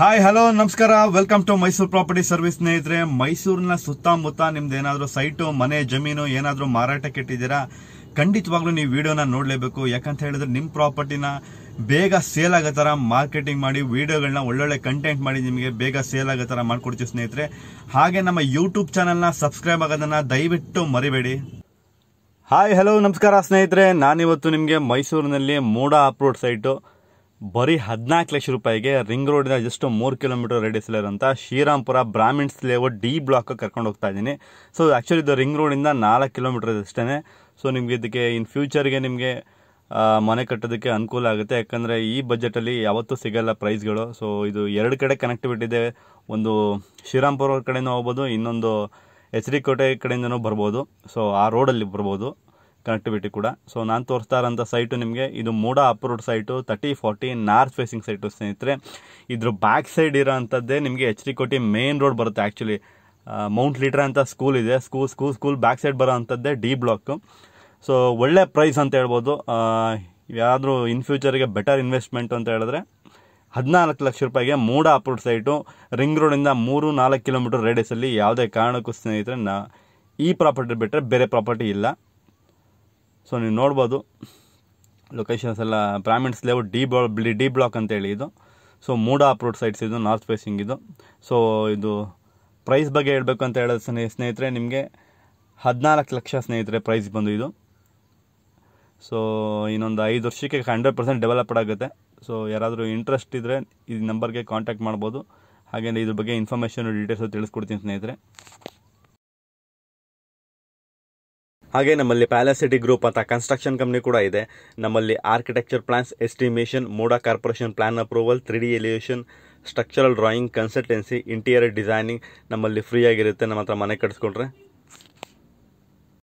hi hello ನಮಸ್ಕಾರ welcome to Mysuru property service ಸ್ನೇಹಿತರೆ ಮೈಸೂರಿನ ಸುತ್ತಮುತ್ತ ನಿಮ್ದು ಏನಾದರೂ ಸೈಟು ಮನೆ ಜಮೀನು ಏನಾದರೂ ಮಾರಾಟಕ್ಕೆ ಇಟ್ಟಿದ್ದೀರಾ ಖಂಡಿತವಾಗ್ಲೂ ನೀವು ವಿಡಿಯೋನ ನೋಡಲೇಬೇಕು ಯಾಕಂತ ಹೇಳಿದ್ರೆ ನಿಮ್ಮ ಪ್ರಾಪರ್ಟಿನ ಬೇಗ ಸೇಲ್ ಆಗೋ ಥರ ಮಾರ್ಕೆಟಿಂಗ್ ಮಾಡಿ ವಿಡಿಯೋಗಳನ್ನ ಒಳ್ಳೊಳ್ಳೆ ಕಂಟೆಂಟ್ ಮಾಡಿ ನಿಮಗೆ ಬೇಗ ಸೇಲ್ ಆಗೋ ಥರ ಮಾಡಿಕೊಡ್ತೀವಿ ಸ್ನೇಹಿತರೆ ಹಾಗೆ ನಮ್ಮ ಯೂಟ್ಯೂಬ್ ಚಾನಲ್ನ ಸಬ್ಸ್ಕ್ರೈಬ್ ಆಗೋದನ್ನು ದಯವಿಟ್ಟು ಮರಿಬೇಡಿ ಹಾಯ್ ಹಲೋ ನಮಸ್ಕಾರ ಸ್ನೇಹಿತರೆ ನಾನಿವತ್ತು ನಿಮಗೆ ಮೈಸೂರಿನಲ್ಲಿ ಮೋಡ ಅಪ್ರೋಡ್ ಸೈಟು ಬರೀ ಹದಿನಾಲ್ಕು ಲಕ್ಷ ರೂಪಾಯಿಗೆ ರಿಂಗ್ ರೋಡಿನ ಜಸ್ಟ್ ಮೂರು ಕಿಲೋಮೀಟರ್ ರೇಡಿಯಸ್ ಇರೋಂಥ Srirampura Brahmins layout D block ಕರ್ಕೊಂಡು ಹೋಗ್ತಾ ಇದ್ದೀನಿ ಸೊ ಆ್ಯಕ್ಚುಲಿ ಇದು ರಿಂಗ್ ರೋಡಿಂದ ನಾಲ್ಕು ಕಿಲೋಮೀಟರ್ ಅಷ್ಟೇ ಸೊ ನಿಮಗೆ ಇದಕ್ಕೆ ಇನ್ ಫ್ಯೂಚರ್ಗೆ ನಿಮಗೆ ಮನೆ ಕಟ್ಟೋದಕ್ಕೆ ಅನುಕೂಲ ಆಗುತ್ತೆ ಯಾಕಂದರೆ ಈ ಬಜೆಟಲ್ಲಿ ಯಾವತ್ತೂ ಸಿಗೋಲ್ಲ ಪ್ರೈಸ್ಗಳು ಸೊ ಇದು ಎರಡು ಕಡೆ ಕನೆಕ್ಟಿವಿಟಿ ಇದೆ ಒಂದು ಶ್ರೀರಾಮ್ಪುರ ಕಡೆಯೂ ಹೋಗ್ಬೋದು ಇನ್ನೊಂದು ಎಚ್ ಡಿ ಕೋಟೆ ಕಡೆಯಿಂದನೂ ಬರ್ಬೋದು ಸೊ ಆ ರೋಡಲ್ಲಿ ಬರ್ಬೋದು ಕನೆಕ್ಟಿವಿಟಿ ಕೂಡ ಸೊ ನಾನು ತೋರಿಸ್ತಾ ಇರೋಂಥ ಸೈಟು ನಿಮಗೆ ಇದು MUDA approved site thirty forty north facing site ಸ್ನೇಹಿತರೆ ಇದ್ರ ಬ್ಯಾಕ್ ಸೈಡ್ ಇರೋ ಅಂಥದ್ದೇ ನಿಮಗೆ H D Kote main road ಬರುತ್ತೆ ಆ್ಯಕ್ಚುಲಿ ಮೌಂಟ್ ಲೀಟ್ರ್ ಅಂತ ಸ್ಕೂಲ್ ಇದೆ school school school back side ಬರೋ ಅಂಥದ್ದೇ ಡಿ ಬ್ಲಾಕು ಸೊ ಒಳ್ಳೆ ಪ್ರೈಸ್ ಅಂತ ಹೇಳ್ಬೋದು ಯಾರಾದರೂ ಇನ್ ಫ್ಯೂಚರಿಗೆ ಬೆಟರ್ ಇನ್ವೆಸ್ಟ್ಮೆಂಟ್ ಅಂತ ಹೇಳಿದ್ರೆ ಹದಿನಾಲ್ಕು ಲಕ್ಷ ರೂಪಾಯಿಗೆ ಮೂಡ ಅಪ್ರೂಡ್ ಸೈಟು ರಿಂಗ್ ರೋಡಿಂದ ಮೂರು ನಾಲ್ಕು ಕಿಲೋಮೀಟರ್ ರೇಡಿಯಸಲ್ಲಿ ಯಾವುದೇ ಕಾರಣಕ್ಕೂ ಸ್ನೇಹಿತರೆ ನಾ ಈ ಪ್ರಾಪರ್ಟಿ ಬಿಟ್ಟರೆ ಬೇರೆ ಪ್ರಾಪರ್ಟಿ ಇಲ್ಲ ಸೊ ನೀವು ನೋಡ್ಬೋದು ಲೊಕೇಶನ್ಸ್ ಎಲ್ಲ ಬ್ರಾಹ್ಮಿಣ್ಸ್ ಲೇಔಟ್ ಡಿ ಬ್ಲಾ ಡಿ ಬ್ಲಾಕ್ ಅಂತೇಳಿ ಇದು ಸೊ ಮೂಡಾ ರೋಡ್ ಸೈಟ್ಸ್ ಇದು ನಾರ್ತ್ ಫೇಸಿಂಗ್ ಇದು ಸೊ ಇದು ಪ್ರೈಸ್ ಬಗ್ಗೆ ಹೇಳಬೇಕು ಅಂತ ಹೇಳೋದು ಸ್ನೇಹ ಸ್ನೇಹಿತರೆ ನಿಮಗೆ ಹದಿನಾಲ್ಕು ಲಕ್ಷ ಸ್ನೇಹಿತರೆ ಪ್ರೈಸ್ ಬಂದು ಇದು ಸೊ ಇನ್ನೊಂದು ಐದು ವರ್ಷಕ್ಕೆ ಹಂಡ್ರೆಡ್ ಪರ್ಸೆಂಟ್ ಡೆವಲಪ್ ಆಗುತ್ತೆ ಸೊ ಯಾರಾದರೂ ಇಂಟ್ರೆಸ್ಟ್ ಇದ್ದರೆ ಈ ನಂಬರ್ಗೆ ಕಾಂಟ್ಯಾಕ್ಟ್ ಮಾಡ್ಬೋದು ಹಾಗೆಯೇ ಇದ್ರ ಬಗ್ಗೆ ಇನ್ಫಾರ್ಮೇಷನ್ ಡೀಟೇಲ್ಸು ತಿಳಿಸ್ಕೊಡ್ತೀನಿ ಸ್ನೇಹಿತರೆ ಹಾಗೆ ನಮ್ಮಲ್ಲಿ ಪ್ಯಾಲಸಿಟಿ ಗ್ರೂಪ್ ಅಂತ ಕನ್ಸ್ಟ್ರಕ್ಷನ್ ಕಂಪ್ನಿ ಕೂಡ ಇದೆ ನಮ್ಮಲ್ಲಿ architecture plans estimation MUDA corporation plan approval three D elevation structural drawing consultancy interior designing ನಮ್ಮಲ್ಲಿ ಫ್ರೀ ಆಗಿರುತ್ತೆ ನಮ್ಮ ಹತ್ರ ಮನೆ ಕಟ್ಸ್ಕೊಂಡ್ರೆ